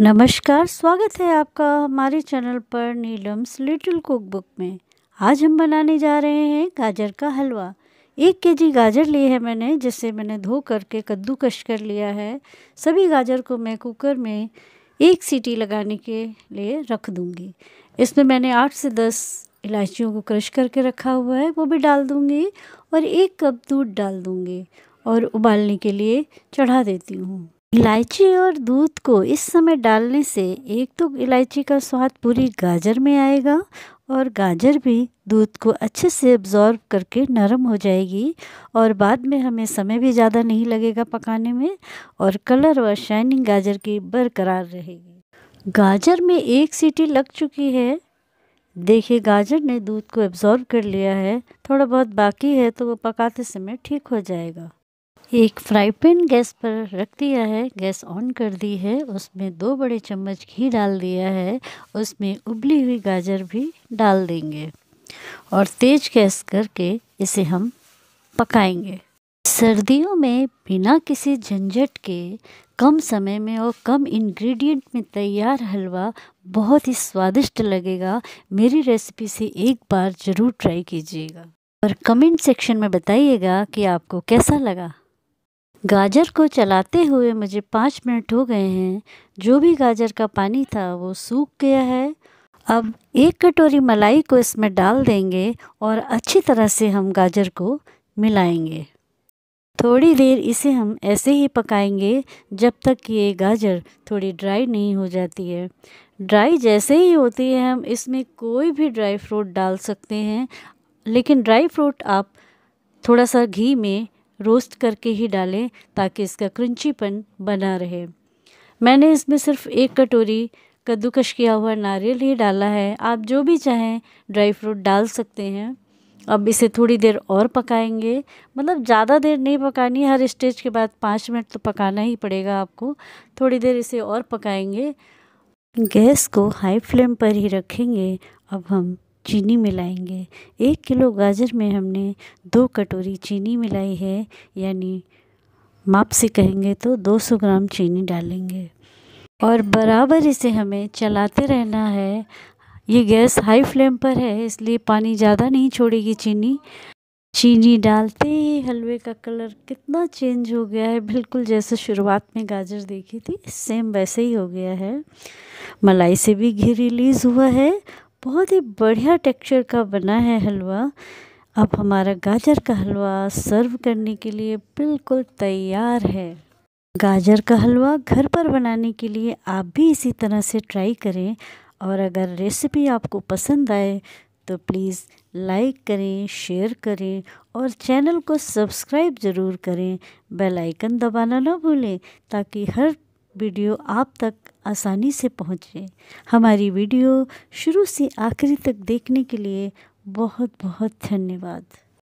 नमस्कार स्वागत है आपका हमारे चैनल पर नीलम्स लिटिल कुक बुक में आज हम बनाने जा रहे हैं गाजर का हलवा एक के जी गाजर ली है मैंने जिसे मैंने धो करके कद्दूकश कर लिया है सभी गाजर को मैं कुकर में एक सीटी लगाने के लिए रख दूँगी इसमें मैंने आठ से दस इलायचियों को क्रश करके रखा हुआ है वो भी डाल दूँगी और एक कप दूध डाल दूँगी और उबालने के लिए चढ़ा देती हूँ इलायची और दूध को इस समय डालने से एक तो इलायची का स्वाद पूरी गाजर में आएगा और गाजर भी दूध को अच्छे से अब्ज़ॉर्ब करके नरम हो जाएगी और बाद में हमें समय भी ज़्यादा नहीं लगेगा पकाने में और कलर और शाइनिंग गाजर की बरकरार रहेगी गाजर में एक सीटी लग चुकी है देखिए गाजर ने दूध को एब्ज़ॉर्ब कर लिया है थोड़ा बहुत बाकी है तो वो पकाते समय ठीक हो जाएगा एक फ्राई पैन गैस पर रख दिया है गैस ऑन कर दी है उसमें दो बड़े चम्मच घी डाल दिया है उसमें उबली हुई गाजर भी डाल देंगे और तेज गैस करके इसे हम पकाएंगे सर्दियों में बिना किसी झंझट के कम समय में और कम इंग्रेडिएंट में तैयार हलवा बहुत ही स्वादिष्ट लगेगा मेरी रेसिपी से एक बार ज़रूर ट्राई कीजिएगा और कमेंट सेक्शन में बताइएगा कि आपको कैसा लगा गाजर को चलाते हुए मुझे पाँच मिनट हो गए हैं जो भी गाजर का पानी था वो सूख गया है अब एक कटोरी मलाई को इसमें डाल देंगे और अच्छी तरह से हम गाजर को मिलाएंगे थोड़ी देर इसे हम ऐसे ही पकाएंगे जब तक कि ये गाजर थोड़ी ड्राई नहीं हो जाती है ड्राई जैसे ही होती है हम इसमें कोई भी ड्राई फ्रूट डाल सकते हैं लेकिन ड्राई फ्रूट आप थोड़ा सा घी में रोस्ट करके ही डालें ताकि इसका क्रंचीपन बना रहे मैंने इसमें सिर्फ एक कटोरी कद्दूकश किया हुआ नारियल ही डाला है आप जो भी चाहें ड्राई फ्रूट डाल सकते हैं अब इसे थोड़ी देर और पकाएंगे मतलब ज़्यादा देर नहीं पकानी हर स्टेज के बाद पाँच मिनट तो पकाना ही पड़ेगा आपको थोड़ी देर इसे और पकाएंगे गैस को हाई फ्लेम पर ही रखेंगे अब हम चीनी मिलाएंगे एक किलो गाजर में हमने दो कटोरी चीनी मिलाई है यानी माप से कहेंगे तो 200 ग्राम चीनी डालेंगे और बराबर इसे हमें चलाते रहना है ये गैस हाई फ्लेम पर है इसलिए पानी ज़्यादा नहीं छोड़ेगी चीनी चीनी डालते ही हलवे का कलर कितना चेंज हो गया है बिल्कुल जैसे शुरुआत में गाजर देखी थी सेम वैसे ही हो गया है मलाई से भी घी रिलीज़ हुआ है बहुत ही बढ़िया टेक्सचर का बना है हलवा अब हमारा गाजर का हलवा सर्व करने के लिए बिल्कुल तैयार है गाजर का हलवा घर पर बनाने के लिए आप भी इसी तरह से ट्राई करें और अगर रेसिपी आपको पसंद आए तो प्लीज़ लाइक करें शेयर करें और चैनल को सब्सक्राइब ज़रूर करें बेल आइकन दबाना ना भूलें ताकि हर वीडियो आप तक आसानी से पहुँचें हमारी वीडियो शुरू से आखिरी तक देखने के लिए बहुत बहुत धन्यवाद